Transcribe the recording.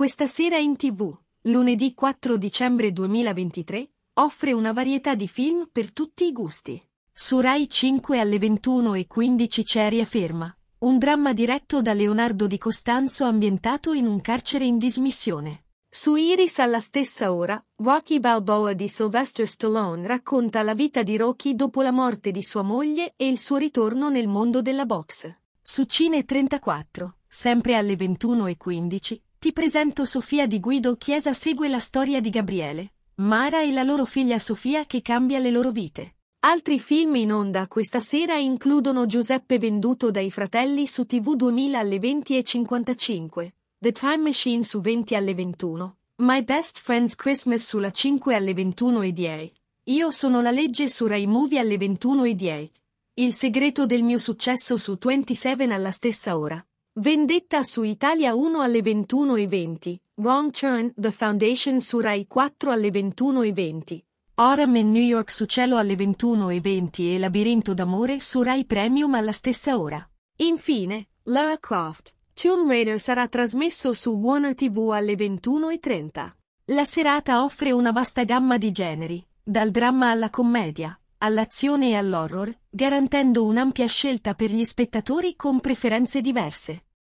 Questa sera in tv, lunedì 4 dicembre 2023, offre una varietà di film per tutti i gusti. Su Rai 5 alle 21.15 c'è Aria Ferma, un dramma diretto da Leonardo Di Costanzo ambientato in un carcere in dismissione. Su Iris alla stessa ora, Rocky Balboa di Sylvester Stallone racconta la vita di Rocky dopo la morte di sua moglie e il suo ritorno nel mondo della boxe. Su Cine 34, sempre alle 21.15, ti presento Sofia di Guido Chiesa segue la storia di Gabriele, Mara e la loro figlia Sofia che cambia le loro vite. Altri film in onda questa sera includono Giuseppe venduto dai fratelli su TV 2000 alle 20.55, The Time Machine su 20 alle 21, My Best Friend's Christmas sulla 5 alle 21.10, Io sono la legge su Rai Movie alle 21.10, Il segreto del mio successo su 27 alla stessa ora. Vendetta su Italia 1 alle 21.20, Wrong Turn, The Foundation su Rai 4 alle 21.20, Oram e New York su Cielo alle 21.20 e Labirinto d'amore su Rai Premium alla stessa ora. Infine, Lara Croft, Tomb Raider sarà trasmesso su Warner TV alle 21.30. La serata offre una vasta gamma di generi, dal dramma alla commedia, all'azione e all'horror, garantendo un'ampia scelta per gli spettatori con preferenze diverse.